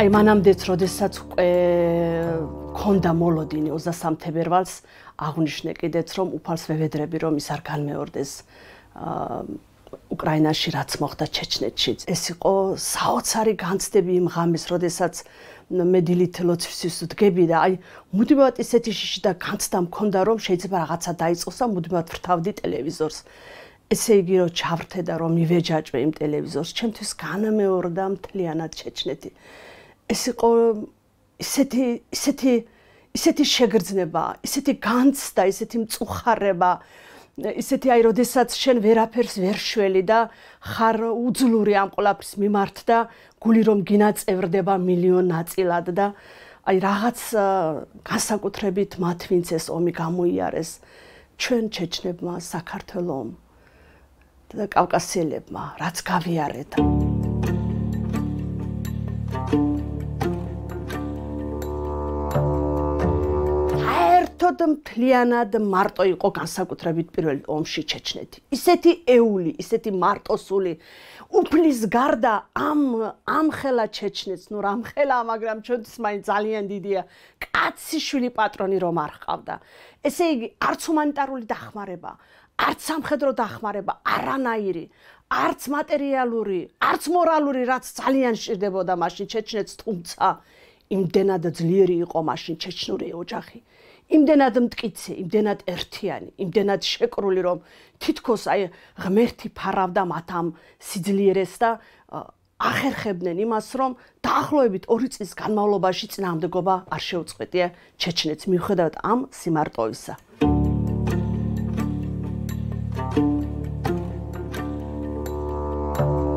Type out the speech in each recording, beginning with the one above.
აი მანამდეც როდესაც უკვე ქონდა მოლოდინი 23 თებერვალს აღნიშნე კიდეც რომ უფალს ვევედრები რომ ის არ განმეორდეს აა უკრაინაში რაც მოხდა ჩეჩნეთში ეს იყო საოცარი განცდები იმ ღამეს როდესაც მე დილით ლოცვისის დგები და აი მუდმივად ისეთი შიში და განცდა მქონდა რომ შეიძლება რაღაცა დაიწყოს და მუდმივად ვრთავდი ტელევიზორს ესე იგი რომ ჩავრთე და რომ მივეჯაჭვე იმ ტელევიზორს ჩემთვის განმეორდა მთლიანად ჩეჩნეთი ეს იყო ესეთი ესეთი ესეთი შეგრძნება, ესეთი განცდა, ესეთი მწუხარება, ესეთი აი, როდესაც შენ ვერაფერს ვერ შველი და ხარ უძლური ამ ყოლაფრის მიმართ და გული რომ გინაწევრდება მილიონ ნაწილად და აი რაღაც განსაკუთრებით მათ ვინც ეს ომი გამოიარეს ჩვენ ჩეჩნებმა, საქართველოს და კავკასიელებმა, რაც გავიარეთ. Thank you. ერთოდ მთლიანად მარტო იყო განსაკუთრებით პირველ ომში ჩეჩნეთი. ისეთი ეული, ისეთი მარტოსული უფლის გარდა ამ ამხელა ჩეჩნეთს, ნუ რამხელა, მაგრამ ჩვენც მაინც ძალიან დიდია. კაციშვილი პატრონი რომ არ ხავდა. ესე იგი, არც ჰუმანიტარული დახმარება, არც სამხედრო დახმარება, არანაირი არც მატერიალური, არც მორალური, რაც ძალიან შეიძლება მაშინ ჩეჩნეთს თუმცა იმდენად ძლიერი იყო მაშინ ჩეჩნური ოჯახი. იმდენად მткиცი, იმდენად ერთიანი, იმდენად შეკრული, რომ თითქოს აი ღმერთი ფარავდა მათამ სიძლიერეს და ახერხებდნენ იმას, რომ დაახლოებით 2 წლის განმავლობაში წინამდგობა არ შეუწყვეტია ჩეჩნეთს მიუხედავად ამ სიმარტოვისა. thank you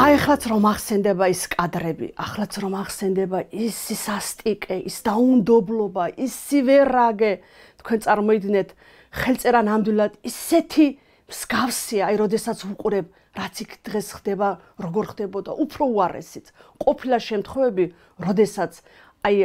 აი ხაც რომ ახსენდება ის კადრები, ახლაც რომ ახსენდება ის სასტიკე, ის დაუნდობლობა, ის ვერაგე, თქვენ წარმოიდგინეთ, ხელწერა ნამდვილად ისეთი მსგავსია, აი როდესაც უყურებ რაც იქ დღეს ხდება, როგორ ხდებოდა, უფრო უარესიც. ყოფილი შემთხვევები, როდესაც აი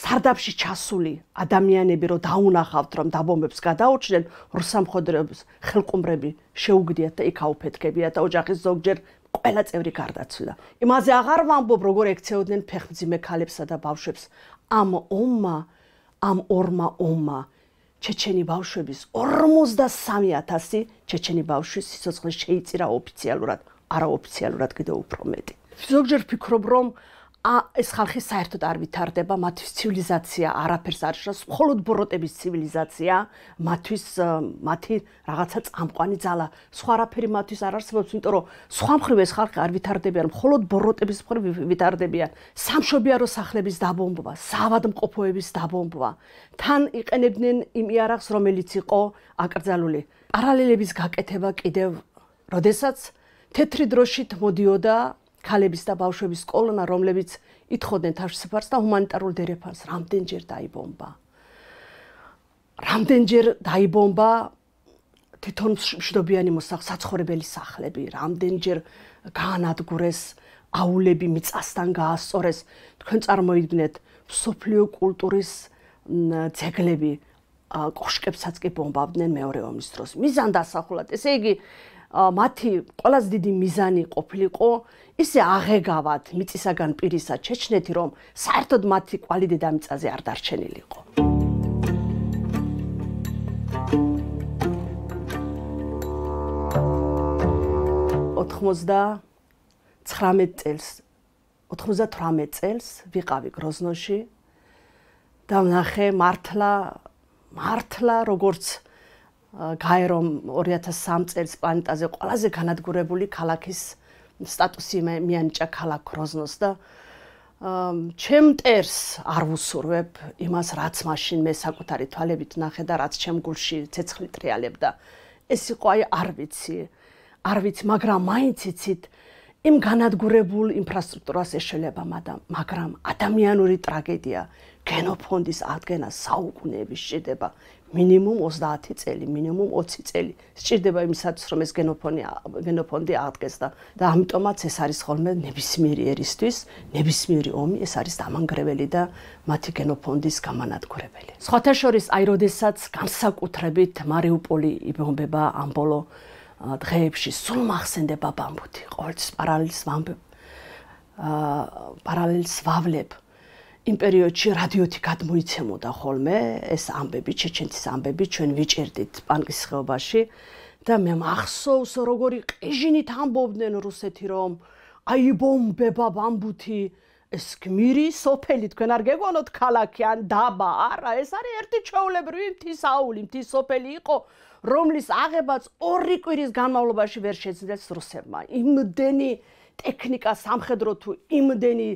სარდაფში ჩასული ადამიანები რო დაუნახავთ რომ დაბომებს გადაუჩნენ რუსამხედროებს ხელყუმრები შეუგდიათ და იქაუფეთქებიათ და ოჯახის ზოგჯერ ყველა წევრი გარდაცვლა. იმაზე აღარ ვამბობ, როგორ ექცეოდნენ ფეხმძიმე ქალებსა და ბავშვებს ამ ომმა, ამ ორმა ომმა. ჩეჩენი ბავშვების 53000 ჩეჩენი ბავშვის სიცოცხლე შეიწირა ოფიციალურად, არაოფიციალურად კიდევ უფრო მეტი. ზოგჯერ ვფიქრობ, რომ ა ეს ხალხი საერთოდ არ ვითარდება, მათთვის ცივილიზაცია არაფერს არ შეშას, მხოლოდ ბოროტების ცივილიზაცია, მათთვის მათი რაღაცა წამყვანი ძალა, სხვა რაფერი მათთვის არ არსებობს, იმიტომ რომ სხვა მხრივ ეს ხალხი არ ვითარდებიან, მხოლოდ ბოროტების მხრივ ვითარდებიან. სამშობიარო სახლების დაბომბვა, საავადმყოფოების დაბომბვა, თან იყენებდნენ იმ იარაღს, რომელიც იყო აკრძალული. პარალელების გაკეთება კიდევ, როდესაც თეთრი დროშით მოდიოდა ქალების და ბავშვების კოლონა, რომლებიც ითხოვდნენ თავშესაფარს და ჰუმანიტარულ დერეფანს, რამდენჯერ დაიბომბა. რამდენჯერ დაიბომბა თვითონ მშვიდობიანი მოსახ საცხოვრებელი სახლები, რამდენჯერ გაანადგურეს აულები მიწასთან გაასწორეს. თქვენ წარმოიდგინეთ სოფლიო კულტურის ძეგლები ა კოშკებსაც კი ბომბავდნენ მეორე ომის დროს. მიზანდასახულად, ესე იგი, მათი ყველაზე დიდი მიზანი ყოფილიყო ისე აღეგავათ მიწისაგან პირისა ჩეჩნეთი რომ საერთოდ მათი კვალი დედამიწაზე არ დარჩენილიყო ოთხმოცდაცხრამეტ წელს 98 წელს ვიყავი გროზნოში და ნახე მართლა მართლა როგორც გაერო 2003 წელს პლანეტაზე ყველაზე განადგურებული ქალაქის სტატუსი მიანიჭა ქალაქ როზნოს და ჩემ ტერს არ ვუსურვებ იმას რაც მაშინ მე საკუთარი თვალებით ნახე და რაც ჩემ გულში ცეცხლი ტრიალებდა ეს იყო აი არ ვიცი არ ვიცი მაგრამ მაინც იცით იმ განადგურებულ ინფრასტრუქტურას ეშელება მადამ, მაგრამ ადამიანური ტრაგედია, გენოფონდის აღდგენა საუკუნეების შედება, მინიმუმ 30 წელი, მინიმუმ 20 წელი სჭირდება იმისათვის, რომ ეს გენოფონი გენოფონდი აღდგეს და და ამიტომაც ეს არის ხოლმე ნებისმიერი ერისთვის, ნებისმიერი ომი, ეს არის დამანგრეველი და მათი გენოფონდის გამანადგურებელი. სხვათა შორის აი როდესაც განსაკუთრებით მარიუპოლი იბომბება ამ ბოლო დღეებში სულ მახსენდება ბამბუთი, ყოველთვის პარალელს ვამბ აა პარალელს ვავლებ. იმ პერიოდში რადიოთი გადმოიცემოდა ხოლმე ეს ამბები, ჩეჩენის ამბები, ჩვენ ვიჭერდით პანკის ხეობაში და მე მახსოვს როგორი ყიჟინით ამბობდნენ რუსეთი რომ აი ბომბება ბამბუთი ეს გმირი სოფელი თქვენ არ გეგონოთ ქალაქი ან დაბა არა ეს არის ერთი ჩეულებრივი მთის აული მთის სოფელი იყო რომლის აღებაც ორი კვირის განმავლობაში ვერ შეძლეს რუსებმა. იმდენი ტექნიკა სამხედრო თუ იმდენი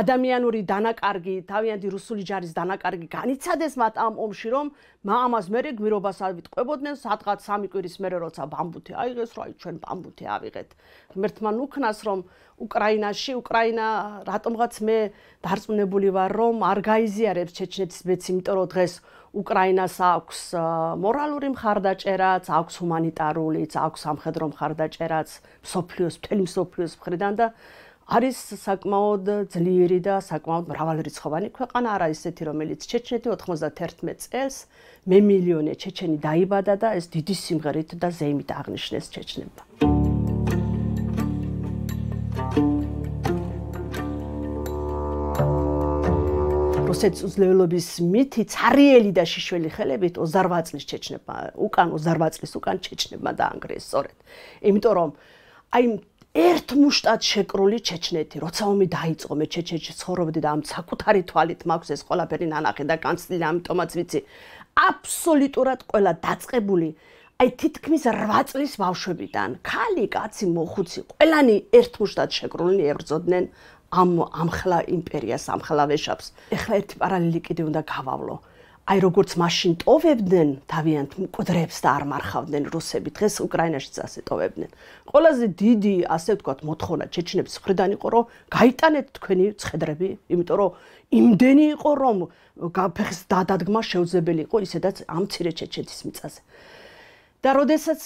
ადამიანური დანაკარგი, თავიანთი რუსული ჯარის დანაკარგი განიცადეს მათ ამ ომში, რომ მამას მერე გმირობას ავიტყვებოდნენ, სადღაც სამი კვირის მერე როცა ბამბუთი აიღეს, რა ჩვენ ბამბუთი ავიღეთ. მერთმან უქნას რომ უკრაინაში, უკრაინა რატომღაც მე დარწმუნებული ვარ, რომ არ გაიზიარებს ჩეჩნეთის მეც, იმიტომ რომ დღეს უკრაინას აქვს მორალური მხარდაჭერაც, აქვს ჰუმანიტარულიც, აქვს სამხედრო მხარდაჭერაც, სოფლიოს მთელი სოფლიოს მხრიდან და არის საკმაოდ ძლიერი და საკმაოდ მრავალრიცხოვანი ქვეყანა, არა ისეთი რომელიც ჩეჩნეთი 91 წელს მე მილიონე ჩეჩენი დაიბადა და ეს დიდი სიმღერით და ზეიმით აღნიშნეს ჩეჩნებმა. რუსეთის უძლეველობის მითი ცარიელი და შიშველი ხელებით 28 წლის ჩეჩნებმა უკან 28 წლის უკან ჩეჩნებმა დაანგრიეს სწორედ. იმიტომ რომ აი ერთ მუშტად შეკრული ჩეჩნეთი, როცა ომი დაიწყო, მე ჩეჩნეთში ცხოვრობდი და ამ საკუთარი თვალით მაქვს ეს ყველაფერი ნანახი და განცდილი, ამიტომაც ვიცი, აბსოლუტურად ყველა დაწቀბული, აი თითქმის 8 წლის ბავშვებიდან, ხალი კაცი მოხუცი, ყველანი ერთ მუშტად შეკრული ებრძოდნენ ამ ამხლა იმპერიას ამხლავეშაპს. ეხლა ერთი პარალელი კიდე უნდა გავავლო. აი როგორც მაშინ ტოვებდნენ თავიანთ მკვდრებს და არ მარხავდნენ რუსები, დღეს უკრაინაშიც ასე ტოვებდნენ. ყველაზე დიდი, ასე ვთქვათ, მოთხოვნა ჩეჩნების ხრიდან იყო, რომ გაიტანეთ თქვენი ცხედრები, იმიტომ რომ იმდენი იყო, რომ გაფეხს დაადგმა შეუძლებელი იყო ისედაც ამ ცირე ჩეჩეთის მიწაზე. და როდესაც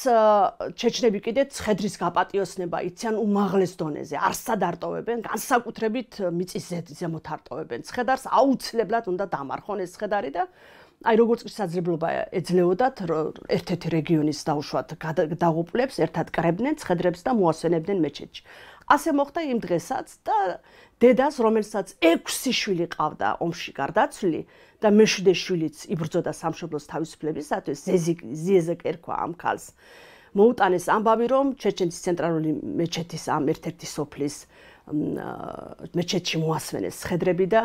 ჩეჩნები კიდე ცხედრის გაპატიოსნება იციან უმაღლეს დონეზე, არსად არტოვებენ, განსაკუთრებით მიწის ზემოთ არტოვებენ ცხედარს, აუცილებლად უნდა დამარხონ ეს ცხედარი და აი როგორც კი საძრებლობა ეძლეოდათ, ერთ-ერთი რეგიონის დაუშვათ დაღუპლებს, ერთად კრებდნენ ცხედრებს და მოასვენებდნენ მეჩეთში. ასე მოხდა იმ დღესაც და დედას რომელსაც 6 შვილი ყავდა ომში გარდაცვლილი და მეშვიდე შვილიც იბრძოდა სამშობლოს თავისუფლებისათვის ზიეზე კერქვა ამ ქალს მოუტანეს ამბავი რომ ჩეჩენის ცენტრალური მეჩეთის ამ ერთ-ერთი სოფლის მეჩეთში მოასვენეს ხედრები და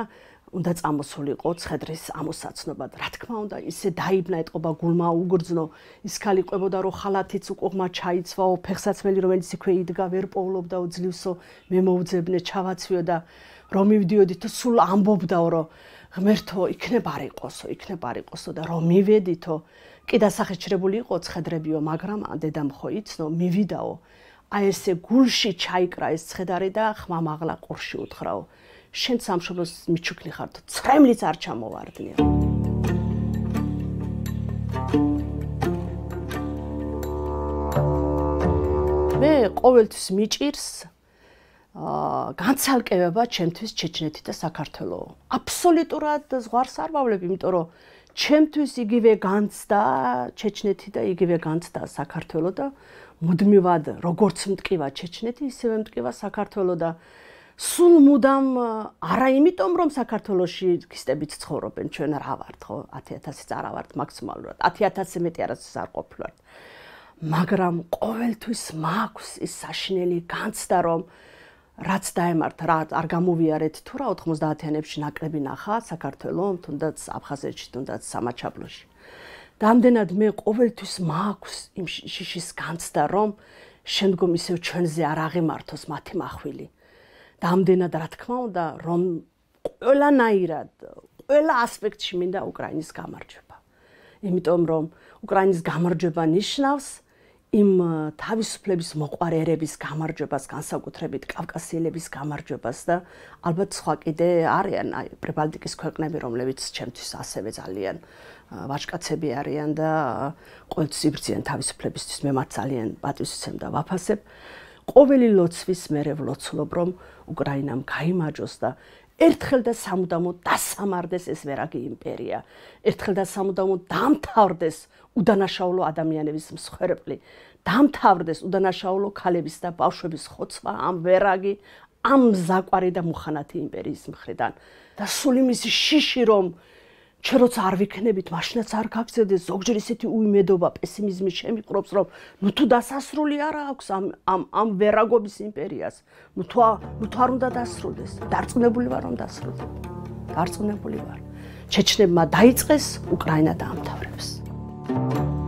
უნდა წამოსულიყო ცხედრის ამოსაცნობად. რა თქმა უნდა, ისე დაიბნა ეთყობა გულმა უგრძნო. ის ხალი ყვებოდა რომ ხალათიც უკვე ღმა ჩაიცვაო, ფეხსაცმელი რომელიც იქვე იდგა, ვერ პოულობდა უძლივსო, მე მოუძებნე, ჩავაცვიო და რომ მივდიოდით, სულ ამბობდაო რომ ღმერთო, იქნებ არ იყოსო, იქნებ არ იყოსო და რომ მივედითო, კი დასახეჩრებული იყო ცხედრებიო, მაგრამ დედამ ხო იცნო, მივიდაო. აი ესე გულში ჩაიკრა ეს ცხედარი და ხმამაღლა ყურში უთხრაო. შენ სამშობლოს მიჩუქნი ხარ თუ წრემლიც არ ჩამოვარდნი მე ყოველთვის მიჭირს აა განცალკევება ჩემთვის ჩეჩნეთი და საქართველო აბსოლუტურად ზღარს არ ვავლებ იმიტომ რომ ჩემთვის იგივე განცდა ჩეჩნეთი და იგივე განცდა საქართველო და მუდმივად როგორც მткиვა ჩეჩნეთი ისევე მткиვა საქართველო და სულ მუდამ არა იმიტომ რომ საქართველოსში ქრისტებიც ცხოვრობენ ჩვენ რა ვართ ხო 10000 წარა ვართ მაქსიმალურად 10000 მეტი არასდროს არ ყოფილვართ მაგრამ ყოველთვის მაქვს ის საშნელი განცდა რომ რაც დაემართ რა არ გამოვიარეთ თუ რა 90-იანებში ნაკლები ნახა საქართველოს თუნდაც აფხაზეთში თუნდაც სამაჩაბლოში დამდენად მე ყოველთვის მაქვს იმ შიშის განცდა რომ შემდგომ ისევ ჩვენზე არ აღემართოს მათი מחვილი დამდენად რა თქმა უნდა რომ ყველანაირად ყველა ასპექტში მინდა უკრაინის გამარჯვება. იმიტომ რომ უკრაინის გამარჯვება ნიშნავს იმ თავისუფლების მოყარერების გამარჯვებას განსაკუთრებით კავკასიელების გამარჯვებას და ალბათ სხვა კიდე არიან აი პრებალტიკის ქვეყნები რომლებიც ჩემთვის ასევე ძალიან ვაჟკაცები არიან და ყოველთვის იბრძიან თავისუფლებისთვის მე მათ ძალიან პატივს ვცემ და ვაფასებ ყოველი ლოცვის მერე ვლოცულობ, რომ უკრაინამ გამოიმაჯოს და ერთხელ და სამუდამოდ დასამარდეს ეს ვერაგი იმპერია. ერთხელ და სამუდამოდ დამთავრდეს უდანაშაულო ადამიანების მსხვერპლი. დამთავრდეს უდანაშაულო ქალების და ბავშვების ხოცვა ამ ვერაგი, ამ ზაყარი და მუხანათი იმპერიის მხრიდან. და სული მისი შიში რომ ჩვენ როცა არ ვიქნებით, მაშინაც არ გაგზედეს ზოგჯერ ისეთი უიმედობა, პესიმიზმი შემიყრობს, რომ ნუ თუ დასასრული არ აქვს ამ ამ ამ ვერაგობის იმპერიას, ნუ თუ ნუ თუ არ უნდა დასრულდეს, დარწმუნებული ვარ რომ დასრულდება. დარწმუნებული ვარ. ჩეჩნებმა დაიწყეს, უკრაინა დაამთავრებს. Thank you